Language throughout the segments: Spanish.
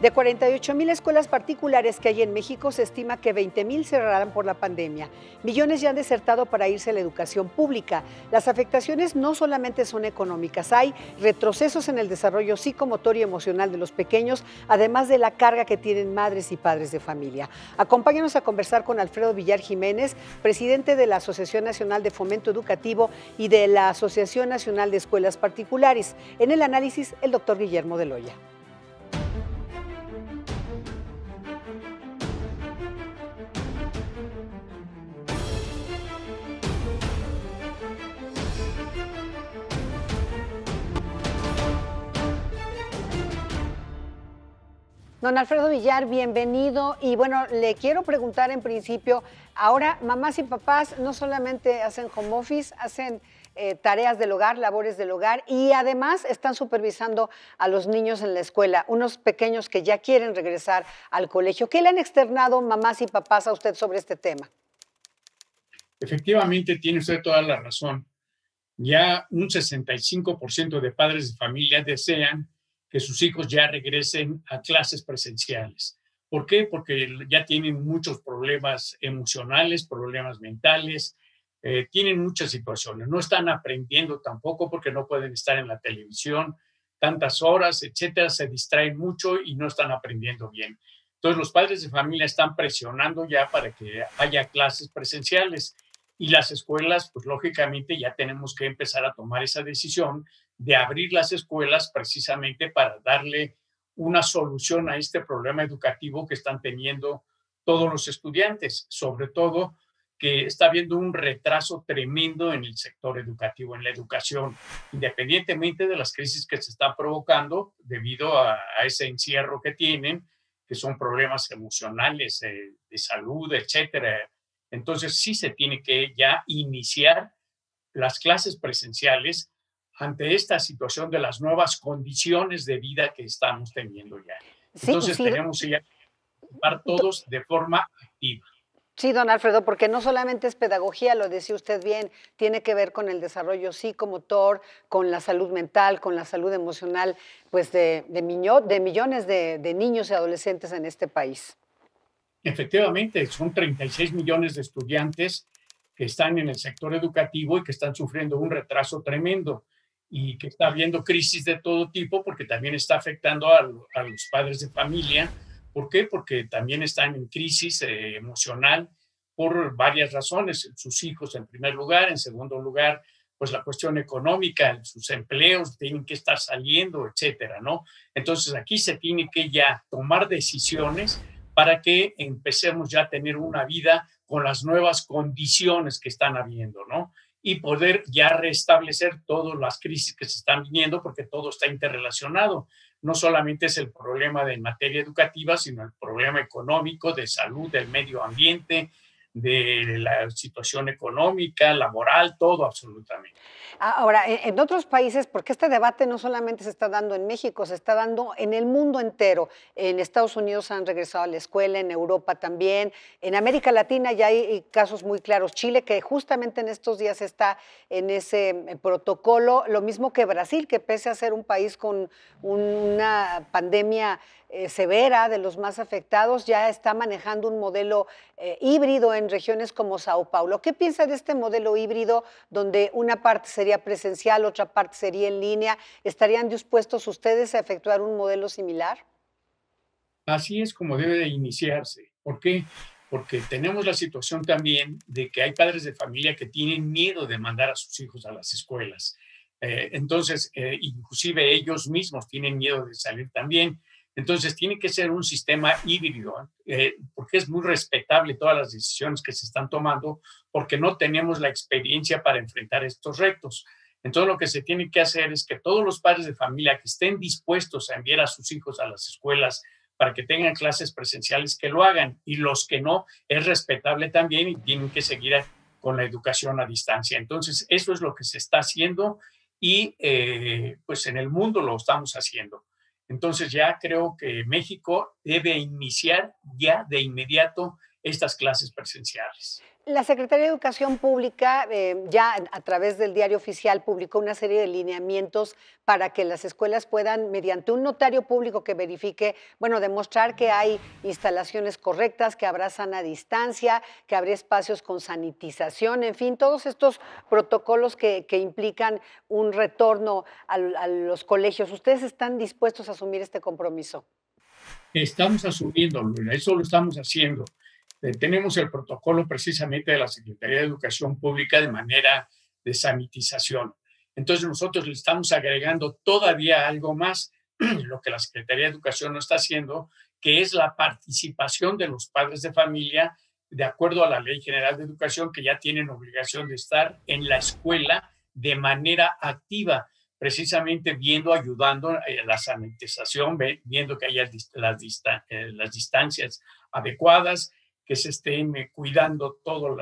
De 48 mil escuelas particulares que hay en México, se estima que 20 mil cerrarán por la pandemia. Millones ya han desertado para irse a la educación pública. Las afectaciones no solamente son económicas, hay retrocesos en el desarrollo psicomotor y emocional de los pequeños, además de la carga que tienen madres y padres de familia. Acompáñanos a conversar con Alfredo Villar Jiménez, presidente de la Asociación Nacional de Fomento Educativo y de la Asociación Nacional de Escuelas Particulares. En el análisis, el doctor Guillermo Deloya. Don Alfredo Villar, bienvenido. Y bueno, le quiero preguntar en principio, ahora mamás y papás no solamente hacen home office, hacen eh, tareas del hogar, labores del hogar y además están supervisando a los niños en la escuela, unos pequeños que ya quieren regresar al colegio. ¿Qué le han externado mamás y papás a usted sobre este tema? Efectivamente, tiene usted toda la razón. Ya un 65% de padres de familia desean que sus hijos ya regresen a clases presenciales. ¿Por qué? Porque ya tienen muchos problemas emocionales, problemas mentales, eh, tienen muchas situaciones. No están aprendiendo tampoco porque no pueden estar en la televisión tantas horas, etcétera, se distraen mucho y no están aprendiendo bien. Entonces los padres de familia están presionando ya para que haya clases presenciales. Y las escuelas, pues lógicamente ya tenemos que empezar a tomar esa decisión de abrir las escuelas precisamente para darle una solución a este problema educativo que están teniendo todos los estudiantes, sobre todo que está habiendo un retraso tremendo en el sector educativo, en la educación, independientemente de las crisis que se están provocando debido a, ese encierro que tienen, que son problemas emocionales, eh, de salud, etcétera, entonces sí se tiene que ya iniciar las clases presenciales ante esta situación de las nuevas condiciones de vida que estamos teniendo ya. Pues Entonces tenemos que participar todos de forma activa. Sí, don Alfredo, porque no solamente es pedagogía, lo decía usted bien, tiene que ver con el desarrollo psicomotor, con la salud mental, con la salud emocional, pues de, de, millones de niños y adolescentes en este país efectivamente son 36 millones de estudiantes que están en el sector educativo y que están sufriendo un retraso tremendo y que está habiendo crisis de todo tipo porque también está afectando a, los padres de familia. ¿Por qué? Porque también están en crisis eh, emocional por varias razones. Sus hijos en primer lugar, en segundo lugar, pues la cuestión económica, sus empleos tienen que estar saliendo, etcétera, ¿no? Entonces aquí se tiene que ya tomar decisiones para que empecemos ya a tener una vida con las nuevas condiciones que están habiendo, ¿no? Y poder ya restablecer todas las crisis que se están viniendo, porque todo está interrelacionado. No solamente es el problema de materia educativa, sino el problema económico, de salud, del medio ambiente, de la situación económica, laboral, todo absolutamente. Ahora, e, en otros países, porque este debate no solamente se está dando en México, se está dando en el mundo entero. En Estados Unidos han regresado a la escuela, en Europa también, en América Latina ya hay eh, casos muy claros. Chile, que justamente en estos días está en ese eh, protocolo, lo mismo que Brasil, que pese a ser un país con una pandemia eh, severa de los más afectados, ya está manejando un modelo híbrido en regiones como Sao Paulo. ¿Qué piensa de este modelo híbrido donde una parte sería presencial, otra parte sería en línea. ¿Estarían dispuestos ustedes a efectuar un modelo similar? Así es como debe de iniciarse. ¿Por qué? Porque tenemos la situación también de que hay padres de familia que tienen miedo de mandar a sus hijos a las escuelas. Eh, entonces, eh, inclusive ellos mismos tienen miedo de salir también entonces, tiene que ser un sistema híbrido, eh, porque es muy respetable todas las decisiones que se están tomando, porque no tenemos la experiencia para enfrentar estos retos. Entonces, lo que se tiene que hacer es que todos los padres de familia que estén dispuestos a enviar a sus hijos a las escuelas para que tengan clases presenciales, que lo hagan. Y los que no, es respetable también y tienen que seguir con la educación a distancia. Entonces, eso es lo que se está haciendo y eh, pues en el mundo lo estamos haciendo. Entonces ya creo que México debe iniciar ya de inmediato estas clases presenciales. La Secretaría de Educación Pública eh, ya a través del diario oficial publicó una serie de lineamientos para que las escuelas puedan, mediante un notario público que verifique, bueno, demostrar que hay instalaciones correctas, que habrá sana distancia, que habrá espacios con sanitización, en fin, todos estos protocolos que, implican un retorno a, los colegios. ¿Ustedes están dispuestos a asumir este compromiso? Estamos asumiéndolo, eso lo estamos haciendo. Eh, tenemos el protocolo precisamente de la Secretaría de Educación Pública de manera de sanitización. Entonces nosotros le estamos agregando todavía algo más, lo que la Secretaría de Educación no está haciendo, que es la participación de los padres de familia de acuerdo a la Ley General de Educación, que ya tienen obligación de estar en la escuela de manera activa, precisamente viendo, ayudando a eh, la sanitización, viendo que haya eh, las distancias adecuadas, que se estén eh, cuidando todos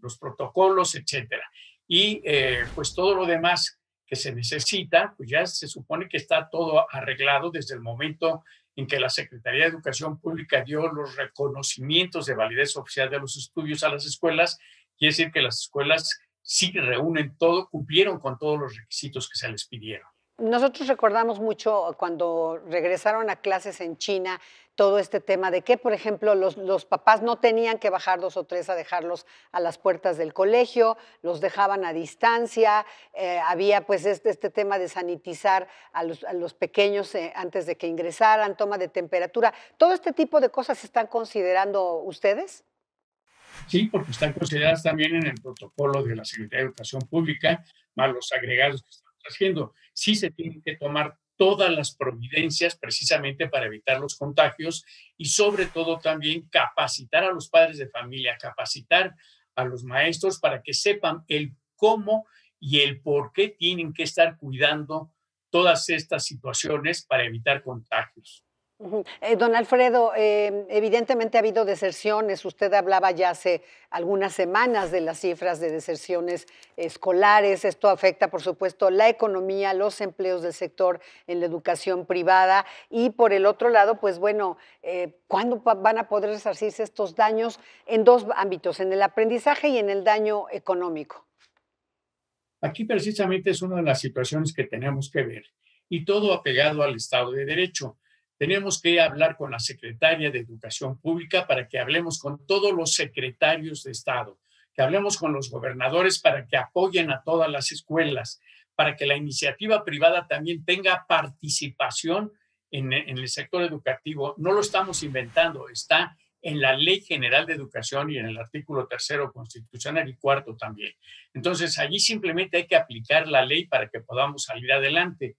los protocolos, etcétera. Y eh, pues todo lo demás que se necesita, pues ya se supone que está todo arreglado desde el momento en que la Secretaría de Educación Pública dio los reconocimientos de validez oficial de los estudios a las escuelas, quiere decir que las escuelas sí reúnen todo, cumplieron con todos los requisitos que se les pidieron. Nosotros recordamos mucho cuando regresaron a clases en China todo este tema de que, por ejemplo, los, los, papás no tenían que bajar dos o tres a dejarlos a las puertas del colegio, los dejaban a distancia, eh, había pues este, este, tema de sanitizar a los, pequeños eh, antes de que ingresaran, toma de temperatura. ¿Todo este tipo de cosas están considerando ustedes? Sí, porque están consideradas también en el protocolo de la Secretaría de Educación Pública, más los agregados que están haciendo. Sí se tienen que tomar todas las providencias precisamente para evitar los contagios y sobre todo también capacitar a los padres de familia, capacitar a los maestros para que sepan el cómo y el por qué tienen que estar cuidando todas estas situaciones para evitar contagios. Eh, don Alfredo, em, evidentemente ha habido deserciones. Usted hablaba ya hace algunas semanas de las cifras de deserciones escolares. Esto afecta, por supuesto, la economía, los empleos del sector en la educación privada. Y por el otro lado, pues bueno, eh, ¿cuándo van a poder resarcirse estos daños en dos ámbitos, en el aprendizaje y en el daño económico? Aquí precisamente es una de las situaciones que tenemos que ver y todo apegado al Estado de Derecho tenemos que hablar con la secretaria de Educación Pública para que hablemos con todos los secretarios de Estado, que hablemos con los gobernadores para que apoyen a todas las escuelas, para que la iniciativa privada también tenga participación en, en, el sector educativo. No lo estamos inventando, está en la Ley General de Educación y en el artículo tercero constitucional y cuarto también. Entonces, allí simplemente hay que aplicar la ley para que podamos salir adelante.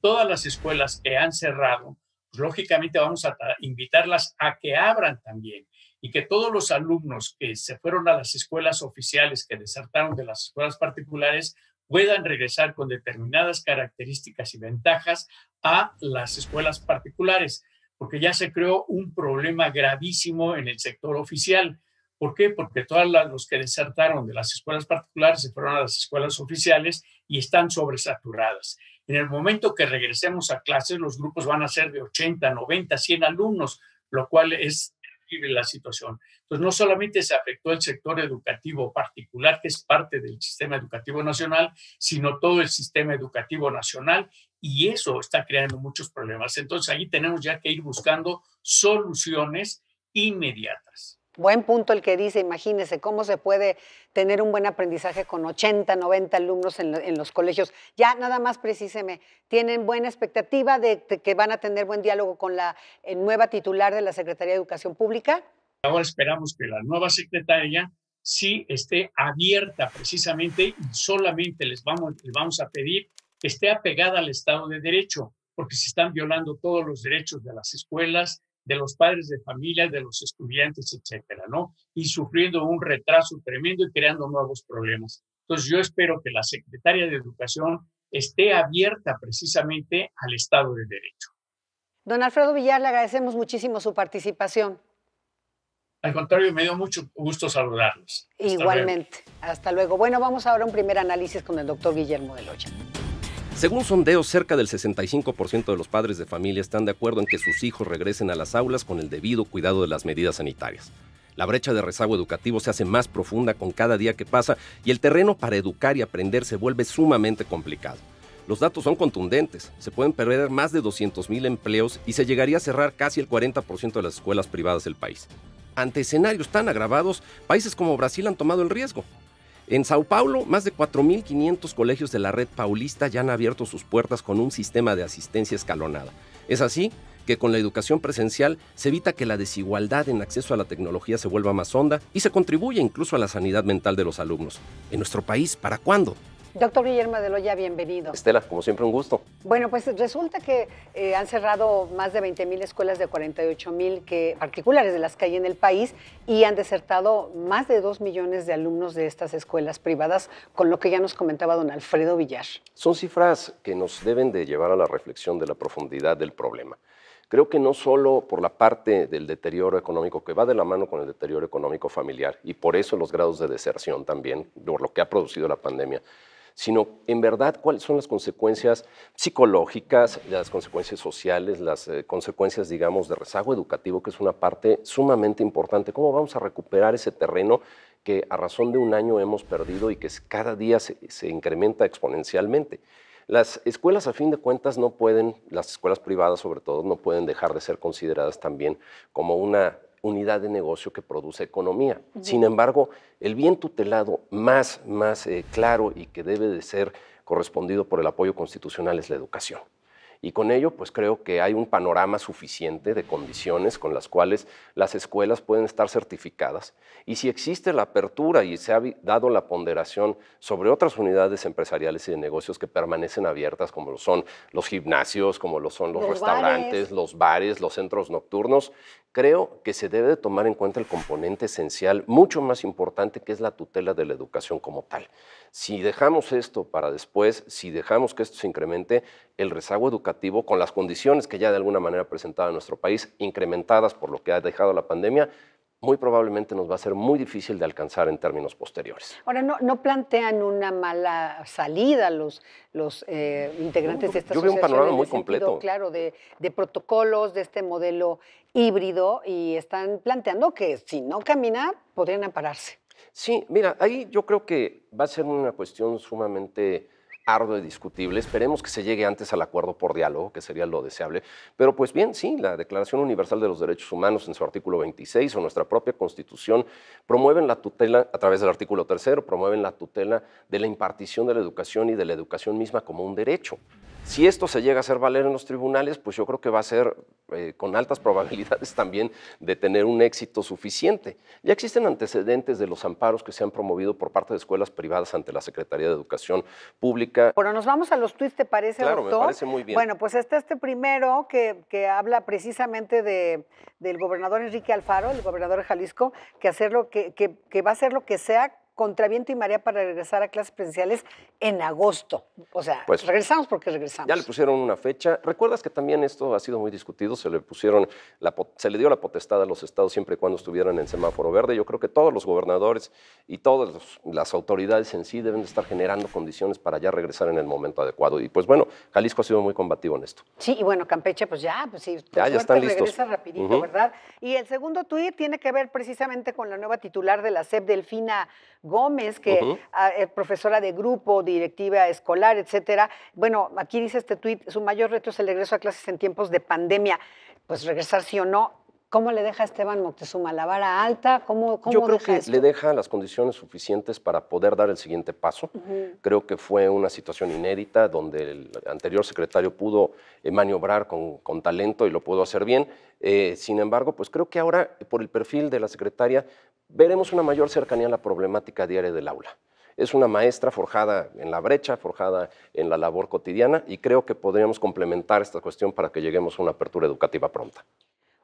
Todas las escuelas que han cerrado lógicamente vamos a invitarlas a que abran también y que todos los alumnos que se fueron a las escuelas oficiales, que desertaron de las escuelas particulares, puedan regresar con determinadas características y ventajas a las escuelas particulares, porque ya se creó un problema gravísimo en el sector oficial. ¿Por qué? Porque todos los que desertaron de las escuelas particulares se fueron a las escuelas oficiales y están sobresaturadas. En el momento que regresemos a clases, los grupos van a ser de 80, 90, 100 alumnos, lo cual es terrible la situación. Entonces, no solamente se afectó el sector educativo particular, que es parte del sistema educativo nacional, sino todo el sistema educativo nacional, y eso está creando muchos problemas. Entonces, ahí tenemos ya que ir buscando soluciones inmediatas. Buen punto el que dice, imagínese cómo se puede tener un buen aprendizaje con 80, 90 alumnos en, los colegios. Ya nada más preciseme, ¿tienen buena expectativa de, que van a tener buen diálogo con la eh, nueva titular de la Secretaría de Educación Pública? Ahora esperamos que la nueva secretaria sí esté abierta precisamente y solamente les vamos, les vamos a pedir que esté apegada al Estado de Derecho, porque se están violando todos los derechos de las escuelas, de los padres de familia, de los estudiantes, etcétera, ¿no? Y sufriendo un retraso tremendo y creando nuevos problemas. Entonces, yo espero que la secretaria de Educación esté abierta precisamente al Estado de Derecho. Don Alfredo Villar, le agradecemos muchísimo su participación. Al contrario, me dio mucho gusto saludarlos. Igualmente. Hasta luego. Bueno, vamos ahora a un primer análisis con el doctor Guillermo de Loya. Según sondeos, cerca del 65% de los padres de familia están de acuerdo en que sus hijos regresen a las aulas con el debido cuidado de las medidas sanitarias. La brecha de rezago educativo se hace más profunda con cada día que pasa y el terreno para educar y aprender se vuelve sumamente complicado. Los datos son contundentes, se pueden perder más de 200.000 empleos y se llegaría a cerrar casi el 40% de las escuelas privadas del país. Ante escenarios tan agravados, países como Brasil han tomado el riesgo. En Sao Paulo, más de 4.500 colegios de la red paulista ya han abierto sus puertas con un sistema de asistencia escalonada. Es así que con la educación presencial se evita que la desigualdad en acceso a la tecnología se vuelva más honda y se contribuye incluso a la sanidad mental de los alumnos. En nuestro país, ¿para cuándo? Doctor Guillermo de Loya, bienvenido. Estela, como siempre, un gusto. Bueno, pues resulta que eh, han cerrado más de 20 mil escuelas de 48 mil particulares de las que hay en el país y han desertado más de 2 millones de alumnos de estas escuelas privadas, con lo que ya nos comentaba don Alfredo Villar. Son cifras que nos deben de llevar a la reflexión de la profundidad del problema. Creo que no solo por la parte del deterioro económico, que va de la mano con el deterioro económico familiar, y por eso los grados de deserción también, por lo que ha producido la pandemia, sino en verdad cuáles son las consecuencias psicológicas, las consecuencias sociales, las eh, consecuencias, digamos, de rezago educativo, que es una parte sumamente importante. ¿Cómo vamos a recuperar ese terreno que a razón de un año hemos perdido y que cada día se incrementa exponencialmente? Las escuelas, a fin de cuentas, no pueden, las escuelas privadas sobre todo, no pueden dejar de ser consideradas también como una unidad de negocio que produce economía. Sin embargo, el bien tutelado más, más eh, claro y que debe de ser correspondido por el apoyo constitucional es la educación. Y con ello, pues creo que hay un panorama suficiente de condiciones con las cuales las escuelas pueden estar certificadas. Y si existe la apertura y se ha dado la ponderación sobre otras unidades empresariales y de negocios que permanecen abiertas, como lo son los gimnasios, como lo son los, restaurantes, los bares, los centros nocturnos, creo que se debe de tomar en cuenta el componente esencial, mucho más importante, que es la tutela de la educación como tal. Si dejamos esto para después, si dejamos que esto se incremente, el rezago educativo, con las condiciones que ya de alguna manera presentaba nuestro país, incrementadas por lo que ha dejado la pandemia, muy probablemente nos va a ser muy difícil de alcanzar en términos posteriores. Ahora, ¿no, plantean una mala salida los, los eh, integrantes de esta Yo veo un panorama muy completo. claro, de, de, protocolos, de este modelo híbrido, y están planteando que si no caminar podrían ampararse. Sí, mira, ahí yo creo que va a ser una cuestión sumamente arduo y discutible. Esperemos que se llegue antes al acuerdo por diálogo, que sería lo deseable. Pero pues bien, sí, la Declaración Universal de los Derechos Humanos en su artículo 26 o nuestra propia Constitución promueven la tutela, a través del artículo 3, promueven la tutela de la impartición de la educación y de la educación misma como un derecho. Si esto se llega a hacer valer en los tribunales, pues yo creo que va a ser eh, con altas probabilidades también de tener un éxito suficiente. Ya existen antecedentes de los amparos que se han promovido por parte de escuelas privadas ante la Secretaría de Educación Pública. Bueno, nos vamos a los tuits, ¿te parece, claro, me parece muy bien. Bueno, pues está este primero que, habla precisamente de, del gobernador Enrique Alfaro, el gobernador de Jalisco, que, hacer lo que, que va a hacer lo que sea contra y María para regresar a clases presenciales en agosto. O sea, pues, regresamos porque regresamos. Ya le pusieron una fecha. ¿Recuerdas que también esto ha sido muy discutido? Se le pusieron, la, se le dio la potestad a los estados siempre y cuando estuvieran en semáforo verde. Yo creo que todos los gobernadores y todas las autoridades en sí deben estar generando condiciones para ya regresar en el momento adecuado. Y pues bueno, Jalisco ha sido muy combativo en esto. Sí, y bueno, Campeche, pues ya, pues sí, ya, ya están listos. regresa rapidito, ¿verdad? Y el segundo tuit tiene que ver precisamente con la nueva titular de la SEP, Delfina Gómez, que ah, es eh, profesora de grupo, directiva escolar, etcétera. Bueno, aquí dice este tuit, su mayor reto es el regreso a clases en tiempos de pandemia. Pues regresar sí o no, ¿Cómo le deja Esteban Moctezuma la vara alta? ¿Cómo, Yo creo que le deja las condiciones suficientes para poder dar el siguiente paso. Creo que fue una situación inédita donde el anterior secretario pudo eh, maniobrar con, talento y lo pudo hacer bien. Eh, sin embargo, pues creo que ahora, por el perfil de la secretaria, veremos una mayor cercanía a la problemática diaria del aula es una maestra forjada en la brecha, forjada en la labor cotidiana y creo que podríamos complementar esta cuestión para que lleguemos a una apertura educativa pronta.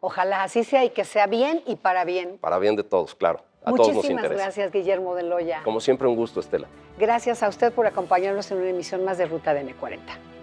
Ojalá así sea y que sea bien y para bien. Para bien de todos, claro. A Muchísimas todos gracias, Guillermo de Loya. Como siempre, un gusto, Estela. Gracias a usted por acompañarnos en una emisión más de Ruta de m 40